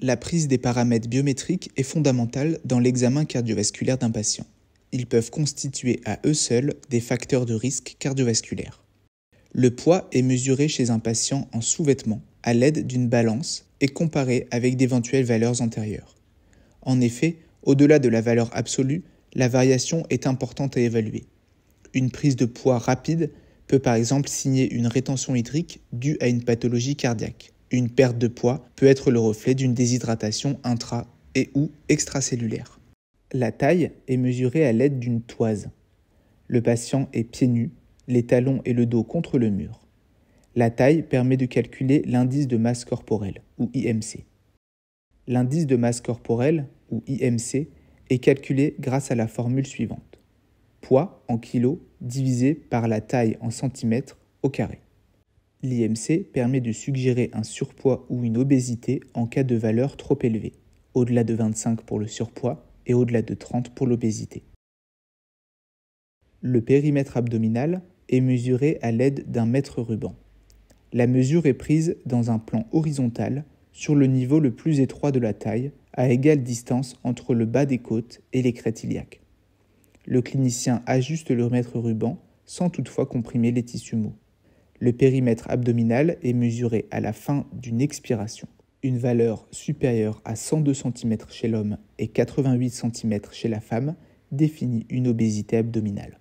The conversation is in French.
La prise des paramètres biométriques est fondamentale dans l'examen cardiovasculaire d'un patient. Ils peuvent constituer à eux seuls des facteurs de risque cardiovasculaire. Le poids est mesuré chez un patient en sous-vêtements à l'aide d'une balance et comparé avec d'éventuelles valeurs antérieures. En effet, au-delà de la valeur absolue, la variation est importante à évaluer. Une prise de poids rapide peut par exemple signer une rétention hydrique due à une pathologie cardiaque. Une perte de poids peut être le reflet d'une déshydratation intra- et ou extracellulaire. La taille est mesurée à l'aide d'une toise. Le patient est pieds nus, les talons et le dos contre le mur. La taille permet de calculer l'indice de masse corporelle, ou IMC. L'indice de masse corporelle, ou IMC, est calculé grâce à la formule suivante. Poids en kilos divisé par la taille en centimètres au carré. L'IMC permet de suggérer un surpoids ou une obésité en cas de valeur trop élevée, au-delà de 25 pour le surpoids et au-delà de 30 pour l'obésité. Le périmètre abdominal est mesuré à l'aide d'un mètre ruban. La mesure est prise dans un plan horizontal sur le niveau le plus étroit de la taille, à égale distance entre le bas des côtes et les crêtes iliaques. Le clinicien ajuste le mètre ruban sans toutefois comprimer les tissus mous. Le périmètre abdominal est mesuré à la fin d'une expiration. Une valeur supérieure à 102 cm chez l'homme et 88 cm chez la femme définit une obésité abdominale.